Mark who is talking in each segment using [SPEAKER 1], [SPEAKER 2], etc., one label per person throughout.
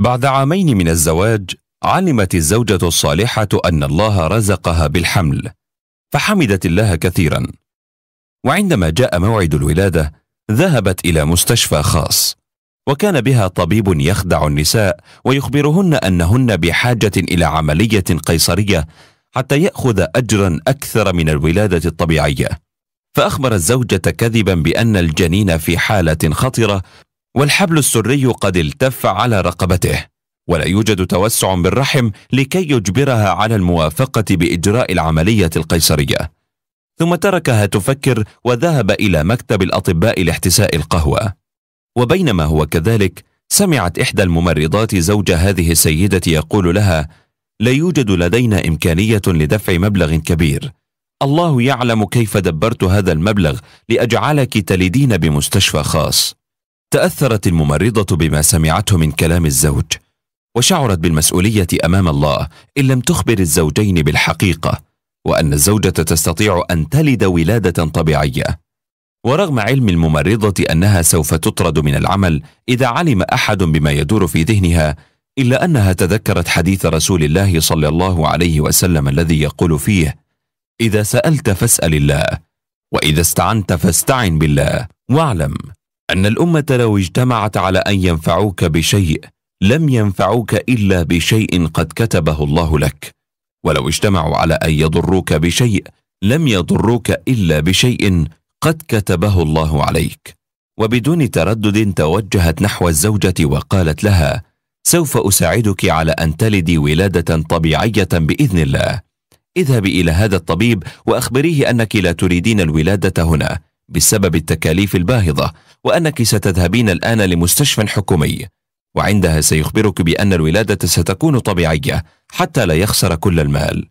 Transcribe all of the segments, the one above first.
[SPEAKER 1] بعد عامين من الزواج علمت الزوجة الصالحة أن الله رزقها بالحمل فحمدت الله كثيرا وعندما جاء موعد الولادة ذهبت إلى مستشفى خاص وكان بها طبيب يخدع النساء ويخبرهن أنهن بحاجة إلى عملية قيصرية حتى يأخذ أجرا أكثر من الولادة الطبيعية فأخبر الزوجة كذبا بأن الجنين في حالة خطرة والحبل السري قد التف على رقبته ولا يوجد توسع بالرحم لكي يجبرها على الموافقة بإجراء العملية القيصرية ثم تركها تفكر وذهب إلى مكتب الأطباء لاحتساء القهوة وبينما هو كذلك سمعت إحدى الممرضات زوج هذه السيدة يقول لها لا يوجد لدينا إمكانية لدفع مبلغ كبير الله يعلم كيف دبرت هذا المبلغ لأجعلك تلدين بمستشفى خاص تأثرت الممرضة بما سمعته من كلام الزوج وشعرت بالمسؤولية أمام الله إن لم تخبر الزوجين بالحقيقة وأن الزوجة تستطيع أن تلد ولادة طبيعية ورغم علم الممرضة أنها سوف تطرد من العمل إذا علم أحد بما يدور في ذهنها إلا أنها تذكرت حديث رسول الله صلى الله عليه وسلم الذي يقول فيه إذا سألت فاسأل الله وإذا استعنت فاستعن بالله واعلم ان الامه لو اجتمعت على ان ينفعوك بشيء لم ينفعوك الا بشيء قد كتبه الله لك ولو اجتمعوا على ان يضروك بشيء لم يضروك الا بشيء قد كتبه الله عليك وبدون تردد توجهت نحو الزوجه وقالت لها سوف اساعدك على ان تلدي ولاده طبيعيه باذن الله اذهبي الى هذا الطبيب واخبريه انك لا تريدين الولاده هنا بسبب التكاليف الباهظة وأنك ستذهبين الآن لمستشفى حكومي وعندها سيخبرك بأن الولادة ستكون طبيعية حتى لا يخسر كل المال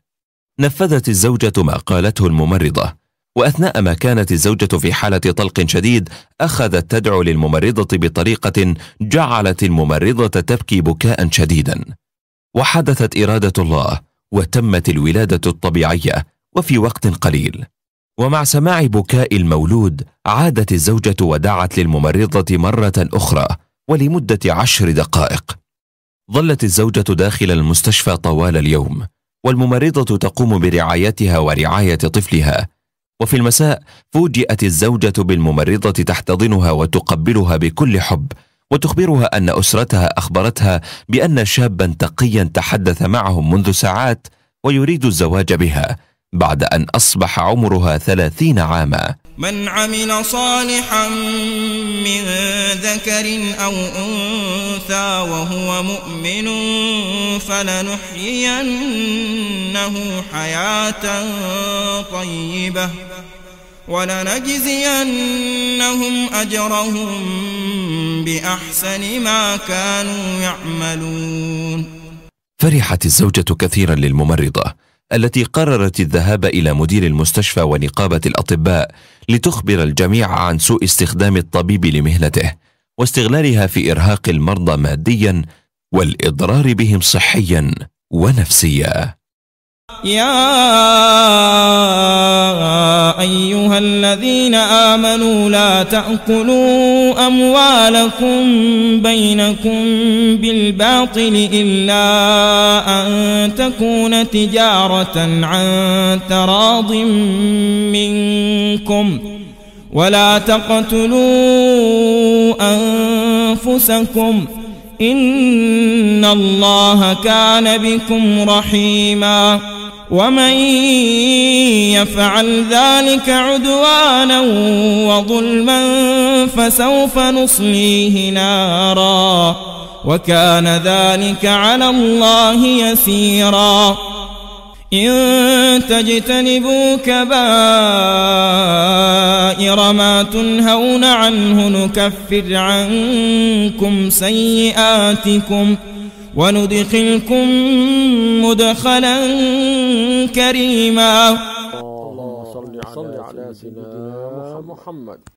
[SPEAKER 1] نفذت الزوجة ما قالته الممرضة وأثناء ما كانت الزوجة في حالة طلق شديد أخذت تدعو للممرضة بطريقة جعلت الممرضة تبكي بكاء شديدا وحدثت إرادة الله وتمت الولادة الطبيعية وفي وقت قليل ومع سماع بكاء المولود عادت الزوجة ودعت للممرضة مرة أخرى ولمدة عشر دقائق ظلت الزوجة داخل المستشفى طوال اليوم والممرضة تقوم برعايتها ورعاية طفلها وفي المساء فوجئت الزوجة بالممرضة تحتضنها وتقبلها بكل حب وتخبرها أن أسرتها أخبرتها بأن شابا تقيا تحدث معهم منذ ساعات ويريد الزواج بها بعد أن أصبح عمرها ثلاثين عاما
[SPEAKER 2] من عمل صالحا من ذكر أو أنثى وهو مؤمن فلنحيينه حياة طيبة ولنجزينهم أجرهم بأحسن ما كانوا يعملون
[SPEAKER 1] فرحت الزوجة كثيرا للممرضة التي قررت الذهاب إلى مدير المستشفى ونقابة الأطباء لتخبر الجميع عن سوء استخدام الطبيب لمهنته واستغلالها في إرهاق المرضى ماديا والإضرار بهم صحيا ونفسيا
[SPEAKER 2] يا أيها الذين آمنوا لا تأكلوا أموالكم بينكم بالباطل إلا أن تكون تجارة عن تراض منكم ولا تقتلوا أنفسكم إن الله كان بكم رحيما ومن يفعل ذلك عدوانا وظلما فسوف نصليه ناراً وكان ذلك على الله يسيرا إن تجتنبوا كبائر ما تنهون عنه نكفر عنكم سيئاتكم وندخلكم مدخلا كريما اللهم صل على سيدنا محمد